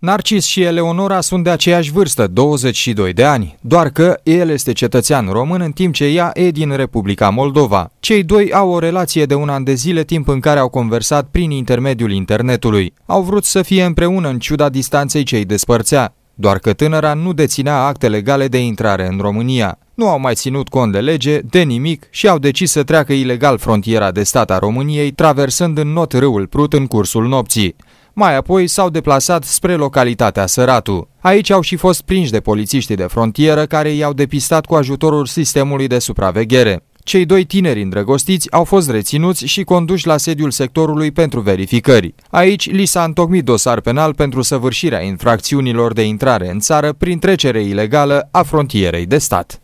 Narcis și Eleonora sunt de aceeași vârstă, 22 de ani, doar că el este cetățean român în timp ce ea e din Republica Moldova. Cei doi au o relație de un an de zile, timp în care au conversat prin intermediul internetului. Au vrut să fie împreună în ciuda distanței ce îi despărțea, doar că tânăra nu deținea acte legale de intrare în România. Nu au mai ținut cont de lege, de nimic și au decis să treacă ilegal frontiera de stat a României, traversând în not râul Prut în cursul nopții. Mai apoi s-au deplasat spre localitatea Săratu. Aici au și fost prinși de polițiștii de frontieră care i-au depistat cu ajutorul sistemului de supraveghere. Cei doi tineri îndrăgostiți au fost reținuți și conduși la sediul sectorului pentru verificări. Aici li s-a întocmit dosar penal pentru săvârșirea infracțiunilor de intrare în țară prin trecere ilegală a frontierei de stat.